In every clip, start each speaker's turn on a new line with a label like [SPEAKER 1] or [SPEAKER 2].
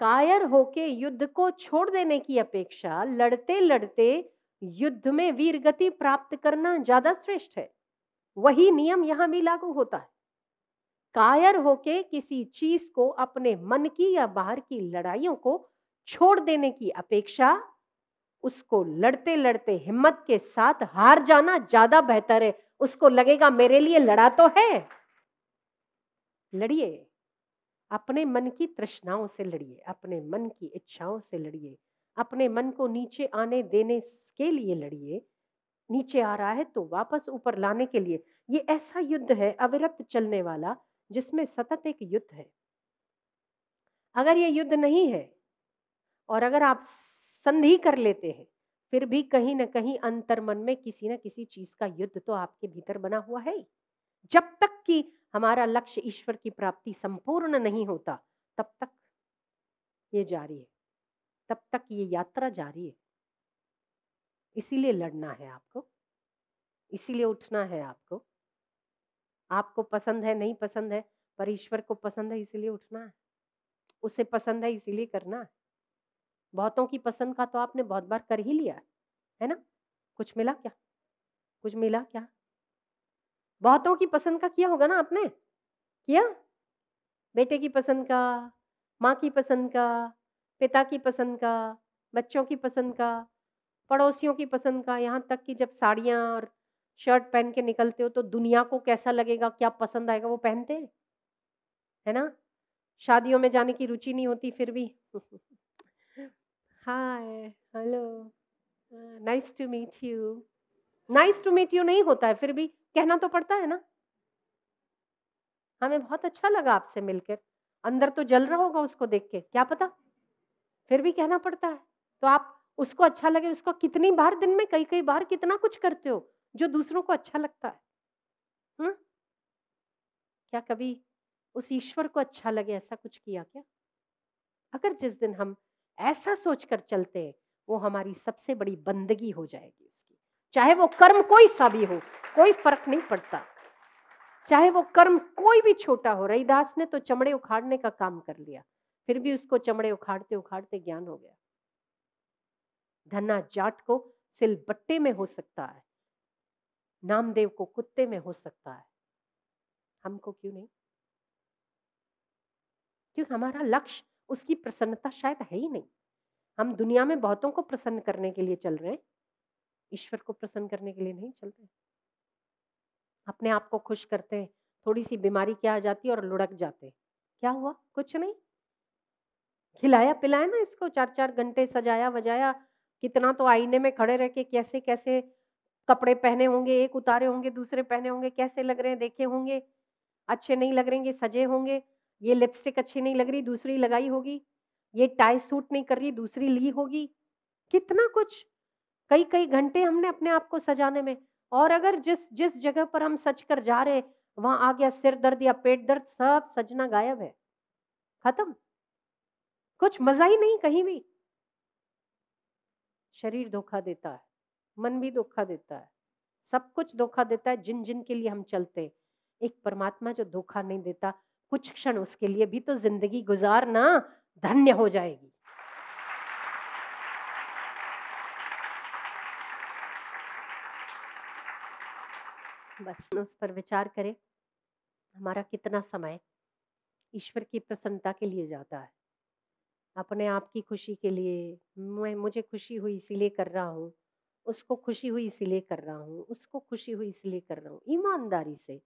[SPEAKER 1] कायर होके युद्ध को छोड़ देने की अपेक्षा लड़ते लड़ते युद्ध में वीर गति प्राप्त करना ज्यादा श्रेष्ठ है वही नियम यहां भी लागू होता है कायर होके किसी चीज को अपने मन की या बाहर की लड़ाइयों को छोड़ देने की अपेक्षा उसको लड़ते लड़ते हिम्मत के साथ हार जाना ज्यादा बेहतर है उसको लगेगा मेरे लिए लड़ा तो है लड़िए अपने मन की तृष्णाओं से लड़िए अपने मन की इच्छाओं से लड़िए अपने मन को नीचे आने देने के लिए लड़िए नीचे आ रहा है तो वापस ऊपर लाने के लिए ये ऐसा युद्ध है अविरत चलने वाला जिसमें सतत एक युद्ध है अगर ये युद्ध नहीं है और अगर आप संधि कर लेते हैं फिर भी कहीं ना कहीं अंतर मन में किसी न किसी चीज का युद्ध तो आपके भीतर बना हुआ है ही जब तक कि हमारा लक्ष्य ईश्वर की प्राप्ति संपूर्ण नहीं होता तब तक ये जारी है तब तक ये यात्रा जारी है इसीलिए लड़ना है आपको इसीलिए उठना है आपको आपको पसंद है नहीं पसंद है पर ईश्वर को पसंद है इसीलिए उठना है उसे पसंद है इसीलिए करना है बहुतों की पसंद का तो आपने बहुत बार कर ही लिया है ना कुछ मिला क्या कुछ मिला क्या बहुतों की पसंद का किया होगा ना आपने किया बेटे की पसंद का माँ की पसंद का पिता की पसंद का बच्चों की पसंद का पड़ोसियों की पसंद का यहाँ तक कि जब साड़ियाँ और शर्ट पहन के निकलते हो तो दुनिया को कैसा लगेगा क्या पसंद आएगा वो पहनते हैं है ना शादियों में जाने की रुचि नहीं होती फिर भी hi hello nice to meet you nice to meet you नहीं होता है फिर भी कहना तो पड़ता है ना हमें बहुत अच्छा लगा आपसे मिलकर अंदर तो जल रहा होगा उसको देख के क्या पता फिर भी कहना पड़ता है तो आप उसको अच्छा लगे उसको कितनी बार दिन में कई कई बार कितना कुछ करते हो जो दूसरों को अच्छा लगता है हुँ? क्या कभी उस ईश्वर को अच्छा लगे ऐसा कुछ किया क्या अगर जिस दिन हम ऐसा सोचकर चलते हैं वो हमारी सबसे बड़ी बंदगी हो जाएगी चाहे वो कर्म कोई सा भी हो कोई फर्क नहीं पड़ता चाहे वो कर्म कोई भी छोटा हो रहीदास ने तो चमड़े उखाड़ने का काम कर लिया फिर भी उसको चमड़े उखाड़ते उखाड़ते ज्ञान हो गया धन्ना जाट को सिलबट्टे में हो सकता है नामदेव को कुत्ते में हो सकता है हमको क्यों नहीं क्योंकि हमारा लक्ष्य उसकी प्रसन्नता शायद है ही नहीं हम दुनिया में बहुतों को प्रसन्न करने के लिए चल रहे हैं ईश्वर को प्रसन्न करने के लिए नहीं चलते अपने आप को खुश करते हैं थोड़ी सी बीमारी क्या आ जाती है और लुढ़क जाते क्या हुआ कुछ नहीं खिलाया पिलाया ना इसको चार चार घंटे सजाया वजाया कितना तो आईने में खड़े रह के कैसे कैसे कपड़े पहने होंगे एक उतारे होंगे दूसरे पहने होंगे कैसे लग रहे हैं देखे होंगे अच्छे नहीं लग रहे सजे होंगे ये लिपस्टिक अच्छी नहीं लग रही दूसरी लगाई होगी ये टाई सूट नहीं कर रही दूसरी ली होगी कितना कुछ कई कई घंटे हमने अपने आप को सजाने में और अगर जिस जिस जगह पर हम सच कर जा रहे वहां आ गया सिर दर्द या पेट दर्द सब सजना गायब है खत्म कुछ मजा ही नहीं कहीं भी शरीर धोखा देता है मन भी धोखा देता है सब कुछ धोखा देता है जिन जिन के लिए हम चलते एक परमात्मा जो धोखा नहीं देता कुछ क्षण उसके लिए भी तो जिंदगी गुजारना धन्य हो जाएगी बस उस पर विचार करें हमारा कितना समय ईश्वर की प्रसन्नता के लिए जाता है अपने आप की खुशी के लिए मैं मुझे खुशी हुई इसीलिए कर रहा हूँ उसको खुशी हुई इसीलिए कर रहा हूँ उसको खुशी हुई इसीलिए कर रहा हूँ ईमानदारी से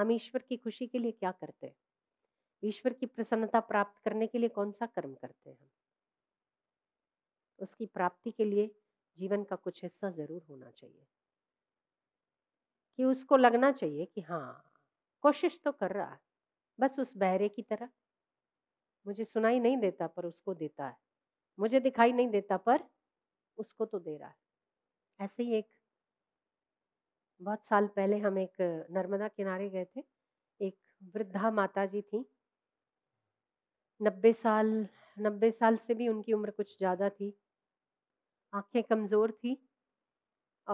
[SPEAKER 1] हम ईश्वर की खुशी के लिए क्या करते हैं ईश्वर की प्रसन्नता प्राप्त करने के लिए कौन सा कर्म करते हैं हम उसकी प्राप्ति के लिए जीवन का कुछ हिस्सा ज़रूर होना चाहिए कि उसको लगना चाहिए कि हाँ कोशिश तो कर रहा है बस उस बहरे की तरह मुझे सुनाई नहीं देता पर उसको देता है मुझे दिखाई नहीं देता पर उसको तो दे रहा है ऐसे ही एक बहुत साल पहले हम एक नर्मदा किनारे गए थे एक वृद्धा माता जी थी नब्बे साल नब्बे साल से भी उनकी उम्र कुछ ज़्यादा थी आंखें कमज़ोर थी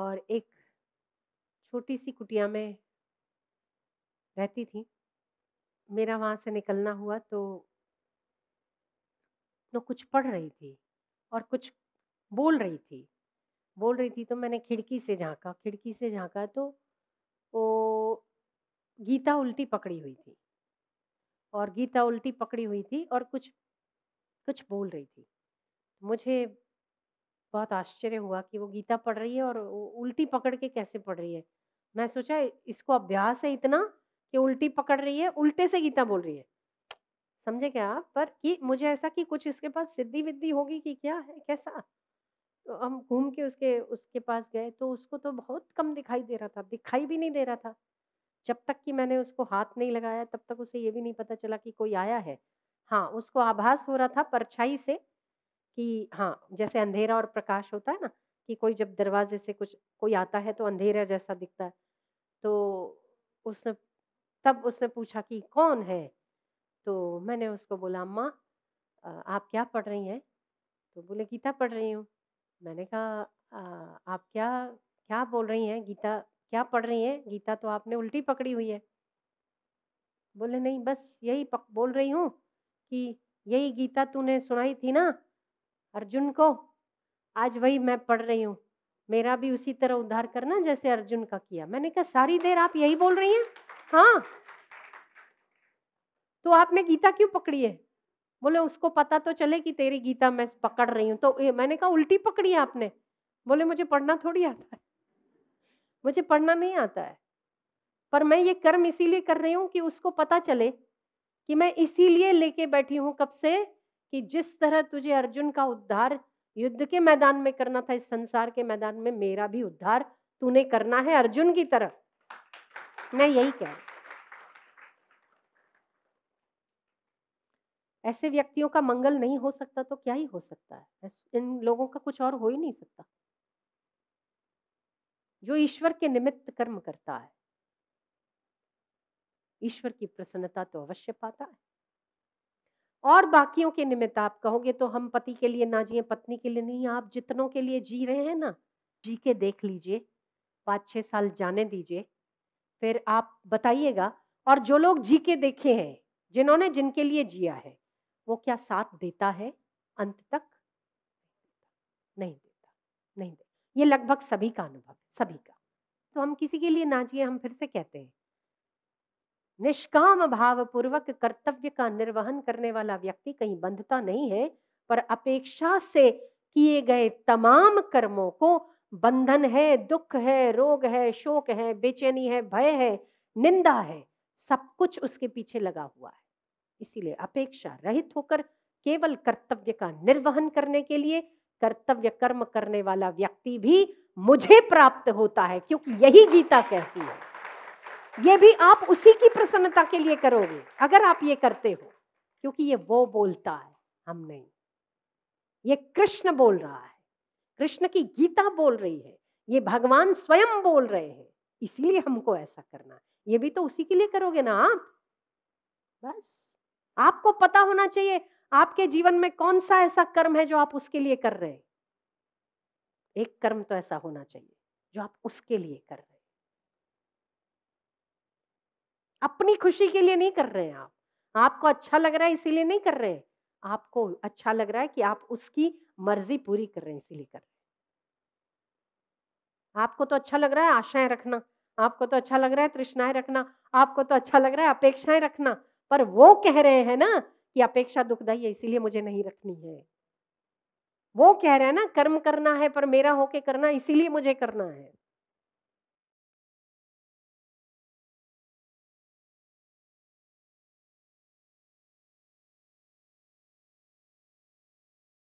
[SPEAKER 1] और एक छोटी सी कुटिया में रहती थी मेरा वहाँ से निकलना हुआ तो वो कुछ पढ़ रही थी और कुछ बोल रही थी बोल रही थी तो मैंने खिड़की से झांका खिड़की से झांका तो वो गीता उल्टी पकड़ी हुई थी और गीता उल्टी पकड़ी हुई थी और कुछ कुछ बोल रही थी मुझे बहुत आश्चर्य हुआ कि वो गीता पढ़ रही है और उल्टी पकड़ के कैसे पढ़ रही है मैं सोचा इसको अभ्यास है इतना कि उल्टी पकड़ रही है उल्टे से गीता बोल रही है समझे क्या आप पर कि मुझे ऐसा कि कुछ इसके पास सिद्धि विद्धि होगी कि क्या है कैसा तो हम घूम के उसके उसके पास गए तो उसको तो बहुत कम दिखाई दे रहा था दिखाई भी नहीं दे रहा था जब तक कि मैंने उसको हाथ नहीं लगाया तब तक उसे ये भी नहीं पता चला कि कोई आया है हाँ उसको आभास हो रहा था परछाई से कि हाँ जैसे अंधेरा और प्रकाश होता है ना कि कोई जब दरवाजे से कुछ कोई आता है तो अंधेरा जैसा दिखता है तो उसने तब उसने पूछा कि कौन है तो मैंने उसको बोला अम्मा आप क्या पढ़ रही हैं तो बोले गीता पढ़ रही हूँ मैंने कहा आप क्या क्या बोल रही हैं गीता क्या पढ़ रही हैं गीता तो आपने उल्टी पकड़ी हुई है बोले नहीं बस यही पक, बोल रही हूँ कि यही गीता तूने सुनाई थी ना अर्जुन को आज वही मैं पढ़ रही हूँ मेरा भी उसी तरह उद्धार करना जैसे अर्जुन का किया मैंने कहा सारी देर आप यही बोल रही हैं हाँ तो आपने गीता क्यों पकड़ी है बोले उसको पता तो चले कि तेरी गीता मैं पकड़ रही हूँ तो मैंने कहा उल्टी पकड़ी है आपने बोले मुझे पढ़ना थोड़ी आता है मुझे पढ़ना नहीं आता है पर मैं ये कर्म इसीलिए कर रही हूँ कि उसको पता चले कि मैं इसीलिए लेके बैठी हूँ कब से कि जिस तरह तुझे अर्जुन का उद्धार युद्ध के मैदान में करना था इस संसार के मैदान में मेरा भी उद्धार तूने करना है अर्जुन की तरह मैं यही कह रही ऐसे व्यक्तियों का मंगल नहीं हो सकता तो क्या ही हो सकता है इन लोगों का कुछ और हो ही नहीं सकता जो ईश्वर के निमित्त कर्म करता है ईश्वर की प्रसन्नता तो अवश्य पाता है और बाकियों के निमित्त आप कहोगे तो हम पति के लिए ना जिए पत्नी के लिए नहीं आप जितनों के लिए जी रहे हैं ना जी के देख लीजिए पाँच छः साल जाने दीजिए फिर आप बताइएगा और जो लोग जी के देखे हैं जिन्होंने जिनके लिए जिया है वो क्या साथ देता है अंत तक नहीं देता नहीं देता ये लगभग सभी का अनुभव सभी का तो हम किसी के लिए ना जिए हम फिर से कहते हैं निष्काम भाव पूर्वक कर्तव्य का निर्वहन करने वाला व्यक्ति कहीं बंधता नहीं है पर अपेक्षा से किए गए तमाम कर्मों को बंधन है दुख है रोग है शोक है बेचैनी है भय है निंदा है सब कुछ उसके पीछे लगा हुआ है इसीलिए अपेक्षा रहित होकर केवल कर्तव्य का निर्वहन करने के लिए कर्तव्य कर्म करने वाला व्यक्ति भी मुझे प्राप्त होता है क्योंकि यही गीता कहती है ये भी आप उसी की प्रसन्नता के लिए करोगे अगर आप ये करते हो क्योंकि ये वो बोलता है हम नहीं ये कृष्ण बोल रहा है कृष्ण की गीता बोल रही है ये भगवान स्वयं बोल रहे हैं इसीलिए हमको ऐसा करना है ये भी तो उसी के लिए करोगे ना आप बस आपको पता होना चाहिए आपके जीवन में कौन सा ऐसा कर्म है जो आप उसके लिए कर रहे हैं एक कर्म तो ऐसा होना चाहिए जो आप उसके लिए कर रहे हैं अपनी खुशी के लिए नहीं कर रहे हैं आप आपको अच्छा लग रहा है इसीलिए नहीं कर रहे हैं आपको अच्छा लग रहा है कि आप उसकी मर्जी पूरी कर रहे हैं इसीलिए कर रहे हैं आपको तो अच्छा लग रहा है आशाएं रखना आपको तो अच्छा लग रहा है तृष्णाएं रखना आपको तो अच्छा लग रहा है अपेक्षाएं रखना पर वो कह रहे हैं ना कि अपेक्षा दुखदाई है इसीलिए मुझे नहीं रखनी है वो कह रहे हैं ना कर्म करना है पर मेरा होके करना इसीलिए मुझे करना है